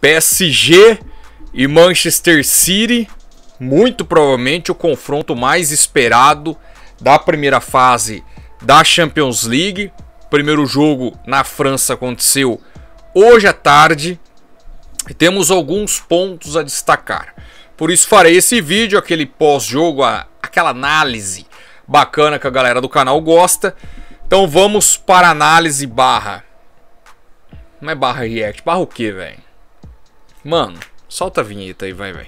PSG e Manchester City, muito provavelmente o confronto mais esperado da primeira fase da Champions League. Primeiro jogo na França aconteceu hoje à tarde e temos alguns pontos a destacar. Por isso farei esse vídeo, aquele pós-jogo, aquela análise bacana que a galera do canal gosta. Então vamos para análise barra. Não é barra react, barra o que, velho? Mano, solta a vinheta aí, vai, vai.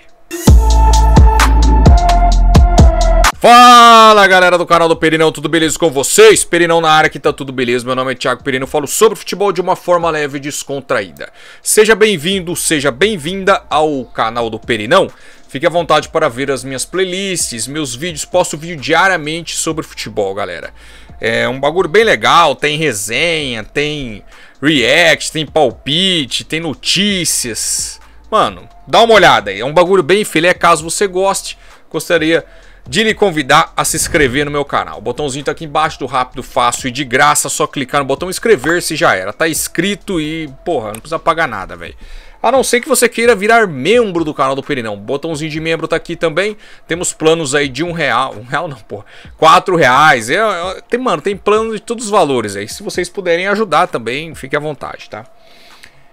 Fala galera do canal do Perinão, tudo beleza com vocês? Perinão na área que tá tudo beleza, meu nome é Thiago Perinão, falo sobre futebol de uma forma leve e descontraída. Seja bem-vindo, seja bem-vinda ao canal do Perinão. Fique à vontade para ver as minhas playlists, meus vídeos, posto vídeo diariamente sobre futebol, galera. É um bagulho bem legal, tem resenha, tem react, tem palpite, tem notícias, Mano, dá uma olhada aí. É um bagulho bem filé, caso você goste. Gostaria de lhe convidar a se inscrever no meu canal. O botãozinho tá aqui embaixo do rápido, fácil e de graça, só clicar no botão inscrever-se já era. Tá inscrito e, porra, não precisa pagar nada, velho. A não ser que você queira virar membro do canal do Perinão. O botãozinho de membro tá aqui também. Temos planos aí de um real. Um real não, porra. Quatro reais. É, é, tem, mano, tem plano de todos os valores aí. Se vocês puderem ajudar também, fique à vontade, tá?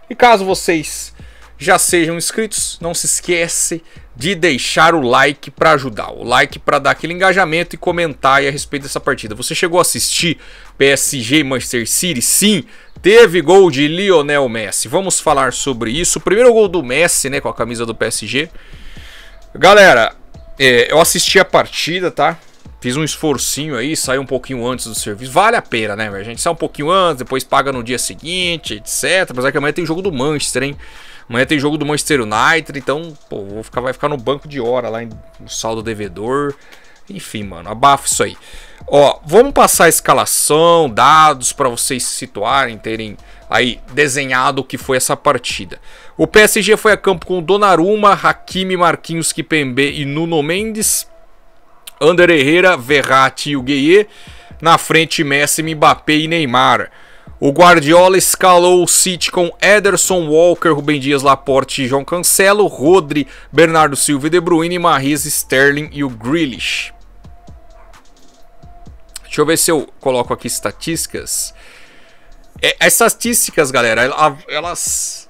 E caso vocês já sejam inscritos. Não se esquece de deixar o like para ajudar, o like para dar aquele engajamento e comentar a respeito dessa partida. Você chegou a assistir PSG Manchester City? Sim, teve gol de Lionel Messi. Vamos falar sobre isso. O primeiro gol do Messi, né, com a camisa do PSG. Galera, é, eu assisti a partida, tá? Fiz um esforcinho aí, saí um pouquinho antes do serviço. Vale a pena, né, velho? A gente sai um pouquinho antes, depois paga no dia seguinte, etc. Apesar que amanhã tem jogo do Manchester, hein? Amanhã tem jogo do Manchester United, então, pô, vou ficar, vai ficar no banco de hora lá no saldo devedor. Enfim, mano, abafa isso aí. Ó, vamos passar a escalação, dados para vocês se situarem, terem aí desenhado o que foi essa partida. O PSG foi a campo com Donnarumma, Hakimi, Marquinhos, Kipembe e Nuno Mendes. Ander Herrera, Verratti e o Gueye. Na frente, Messi, Mbappé e Neymar. O Guardiola escalou o City com Ederson, Walker, Rubem Dias, Laporte, João Cancelo, Rodri, Bernardo Silva e De Bruyne, Marris, Sterling e o Grealish. Deixa eu ver se eu coloco aqui estatísticas. É, estatísticas, galera, elas.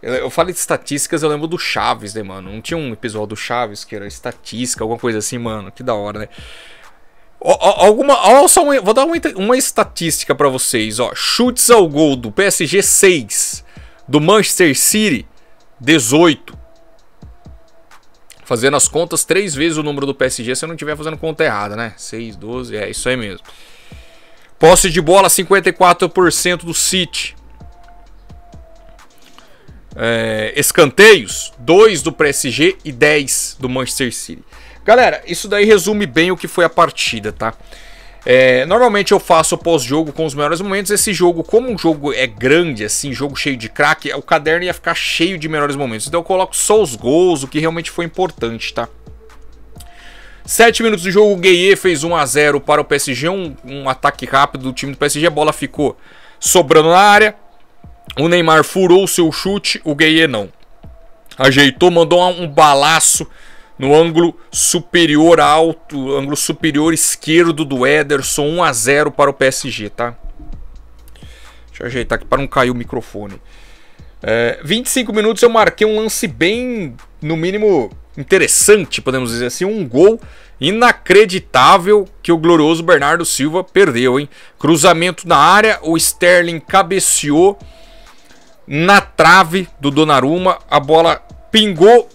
Eu falei de estatísticas, eu lembro do Chaves, né, mano? Não tinha um episódio do Chaves que era estatística, alguma coisa assim, mano. Que da hora, né? alguma, ó, só um, vou dar uma, uma estatística para vocês. Ó. Chutes ao gol do PSG 6, do Manchester City 18. Fazendo as contas três vezes o número do PSG, se eu não estiver fazendo conta errada, né? 6, 12, é isso aí mesmo. Posse de bola 54% do City. É, escanteios, 2 do PSG e 10 do Manchester City. Galera, isso daí resume bem o que foi a partida, tá? É, normalmente eu faço pós-jogo com os melhores momentos. Esse jogo, como um jogo é grande, assim, jogo cheio de craque, o caderno ia ficar cheio de melhores momentos. Então eu coloco só os gols, o que realmente foi importante, tá? Sete minutos do jogo, o Gueye fez 1 a 0 para o PSG, um, um ataque rápido do time do PSG, a bola ficou sobrando na área. O Neymar furou o seu chute, o Gueye não. Ajeitou, mandou um balaço no ângulo superior alto, ângulo superior esquerdo do Ederson, 1 a 0 para o PSG, tá? Deixa eu ajeitar aqui para não cair o microfone. É, 25 minutos eu marquei um lance bem, no mínimo, interessante, podemos dizer assim, um gol inacreditável que o glorioso Bernardo Silva perdeu, hein? Cruzamento na área, o Sterling cabeceou na trave do Donnarumma, a bola pingou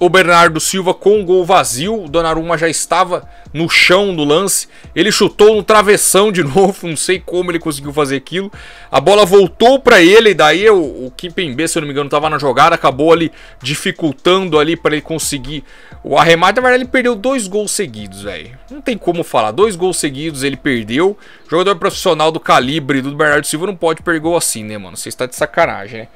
o Bernardo Silva com um gol vazio, o Donnarumma já estava no chão no lance, ele chutou no travessão de novo, não sei como ele conseguiu fazer aquilo. A bola voltou para ele, e daí o, o Kimpembe, se eu não me engano, estava na jogada, acabou ali dificultando ali para ele conseguir o arremate. Na verdade, ele perdeu dois gols seguidos, velho. Não tem como falar, dois gols seguidos ele perdeu. Jogador profissional do calibre do Bernardo Silva não pode perder gol assim, né, mano? Você está de sacanagem, né?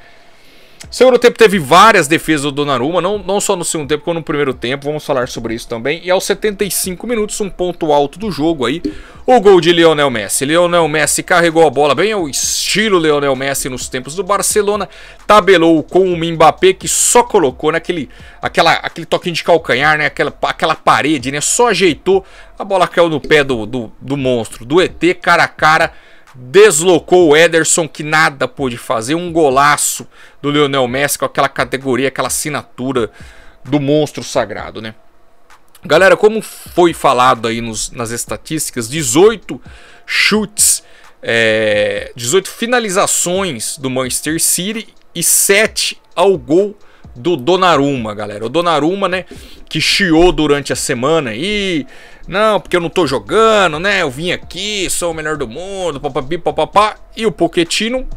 Segundo tempo teve várias defesas do Donnarumma, não, não só no segundo tempo, como no primeiro tempo, vamos falar sobre isso também. E aos 75 minutos, um ponto alto do jogo aí, o gol de Lionel Messi. Lionel Messi carregou a bola bem ao é estilo Lionel Messi nos tempos do Barcelona, tabelou com o Mbappé que só colocou naquele aquela, aquele toquinho de calcanhar, né, aquela, aquela parede, né, só ajeitou, a bola caiu no pé do, do, do monstro, do ET, cara a cara, deslocou o Ederson, que nada pôde fazer. Um golaço do Lionel Messi com aquela categoria, aquela assinatura do monstro sagrado, né? Galera, como foi falado aí nos, nas estatísticas, 18 chutes, é, 18 finalizações do Manchester City e 7 ao gol do Donnarumma, galera. O Donnarumma, né, que chiou durante a semana e não, porque eu não tô jogando, né? Eu vim aqui, sou o melhor do mundo, papapi, papapá. E o Poquetino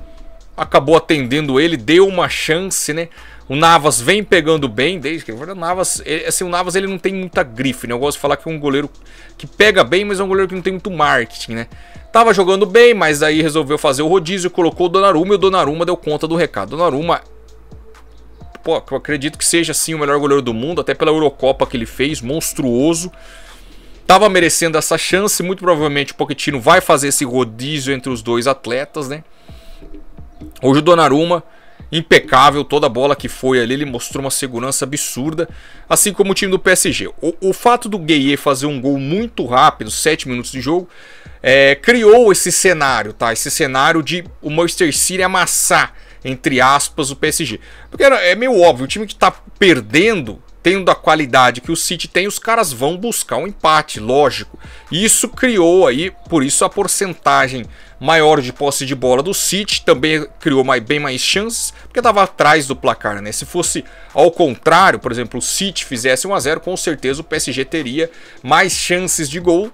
acabou atendendo ele, deu uma chance, né? O Navas vem pegando bem desde que o Navas, é, assim, o Navas ele não tem muita grife, né? Eu gosto de falar que é um goleiro que pega bem, mas é um goleiro que não tem muito marketing, né? Tava jogando bem, mas aí resolveu fazer o rodízio, colocou o Donnarumma e o Donnarumma deu conta do recado. O Donnarumma pô, eu acredito que seja assim o melhor goleiro do mundo, até pela Eurocopa que ele fez, monstruoso. Tava merecendo essa chance, muito provavelmente o Pochettino vai fazer esse rodízio entre os dois atletas, né? Hoje o Donnarumma impecável, toda a bola que foi ali, ele mostrou uma segurança absurda, assim como o time do PSG. O, o fato do Gueye fazer um gol muito rápido, 7 minutos de jogo, é, criou esse cenário, tá? Esse cenário de o Manchester City amassar, entre aspas, o PSG. Porque era, é meio óbvio, o time que tá perdendo tendo a qualidade que o City tem, os caras vão buscar um empate, lógico. E isso criou aí, por isso a porcentagem maior de posse de bola do City, também criou mais, bem mais chances, porque estava atrás do placar, né? Se fosse ao contrário, por exemplo, o City fizesse 1 a 0, com certeza o PSG teria mais chances de gol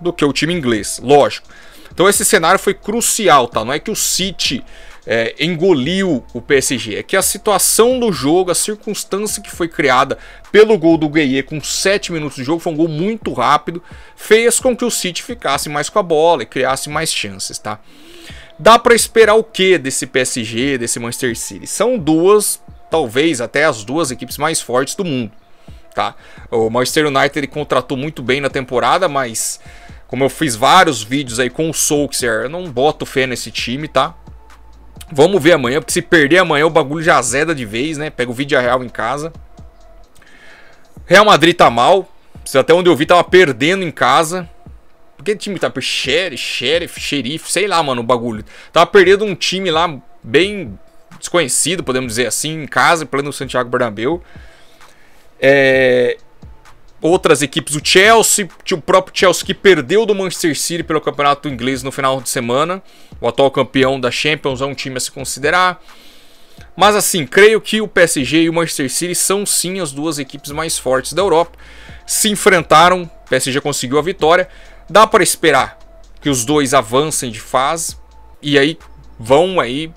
do que o time inglês, lógico. Então esse cenário foi crucial, tá? Não é que o City é, engoliu o PSG. É que a situação do jogo, a circunstância que foi criada pelo gol do Gueye com 7 minutos de jogo, foi um gol muito rápido, fez com que o City ficasse mais com a bola e criasse mais chances, tá? Dá para esperar o que desse PSG, desse Manchester City? São duas, talvez até as duas equipes mais fortes do mundo, tá? O Manchester United contratou muito bem na temporada, mas como eu fiz vários vídeos aí com o Solskjaer, eu não boto fé nesse time, tá? Vamos ver amanhã, porque se perder amanhã o bagulho já zeda de vez, né? Pega o vídeo real em casa. Real Madrid tá mal. Até onde eu vi, tava perdendo em casa. Por que time tá perdendo? Sheriff, Sheriff, sei lá, mano, o bagulho. Tava perdendo um time lá bem desconhecido, podemos dizer assim, em casa, em plano Santiago Bernabéu. É, outras equipes, o Chelsea, o próprio Chelsea que perdeu do Manchester City pelo campeonato inglês no final de semana. O atual campeão da Champions é um time a se considerar. Mas assim, creio que o PSG e o Manchester City são sim as duas equipes mais fortes da Europa. Se enfrentaram, o PSG conseguiu a vitória. Dá para esperar que os dois avancem de fase e aí vão aí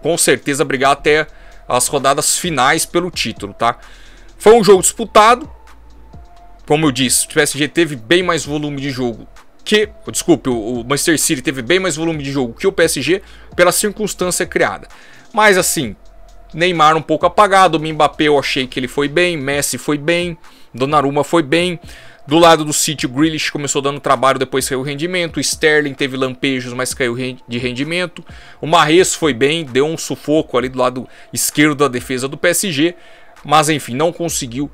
com certeza brigar até as rodadas finais pelo título, tá? Foi um jogo disputado, como eu disse, o PSG teve bem mais volume de jogo que, oh, desculpe, o Manchester City teve bem mais volume de jogo que o PSG pela circunstância criada. Mas assim, Neymar um pouco apagado, o Mbappé eu achei que ele foi bem, Messi foi bem, Donnarumma foi bem. Do lado do City, o Grealish começou dando trabalho, depois caiu o rendimento. O Sterling teve lampejos, mas caiu de rendimento. O Marres foi bem, deu um sufoco ali do lado esquerdo da defesa do PSG. Mas enfim, não conseguiu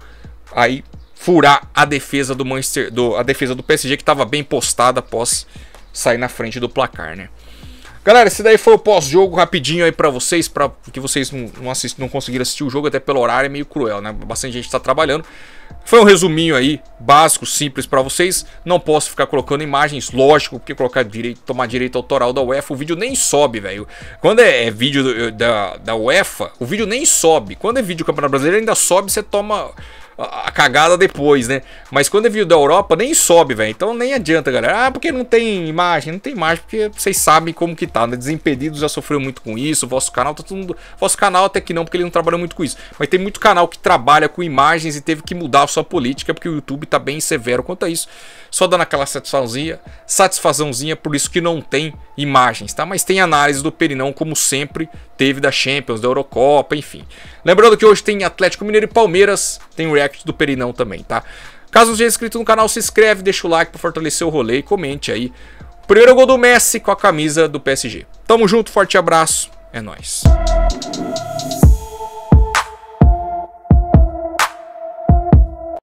aí furar a defesa do Manchester, do, a defesa do PSG que estava bem postada após sair na frente do placar, né? Galera, esse daí foi o pós-jogo rapidinho aí para vocês, para que vocês não, não, assist, não conseguiram assistir o jogo, até pelo horário é meio cruel, né? Bastante gente está trabalhando. Foi um resuminho aí, básico, simples para vocês. Não posso ficar colocando imagens, lógico, porque colocar direito, tomar direito autoral da UEFA, o vídeo nem sobe, velho. Quando é, é vídeo do, da, da UEFA, o vídeo nem sobe. Quando é vídeo do Campeonato Brasileiro, ainda sobe, você toma a cagada depois, né? Mas quando é vídeo da Europa, nem sobe, velho. Então nem adianta, galera. Ah, porque não tem imagem? Não tem imagem, porque vocês sabem como que tá, né? Desimpedido já sofreu muito com isso. Vosso canal, tá todo mundo... Vosso canal até que não, porque ele não trabalha muito com isso. Mas tem muito canal que trabalha com imagens e teve que mudar a sua política, porque o YouTube tá bem severo quanto a isso. Só dando aquela satisfaçãozinha, satisfaçãozinha, por isso que não tem imagens, tá? Mas tem análise do Perinão, como sempre teve da Champions, da Eurocopa, enfim. Lembrando que hoje tem Atlético Mineiro e Palmeiras, tem o Real react do Perinão também, tá? Caso não seja inscrito no canal, se inscreve, deixa o like para fortalecer o rolê e comente aí. Primeiro gol do Messi com a camisa do PSG. Tamo junto, forte abraço, é nóis.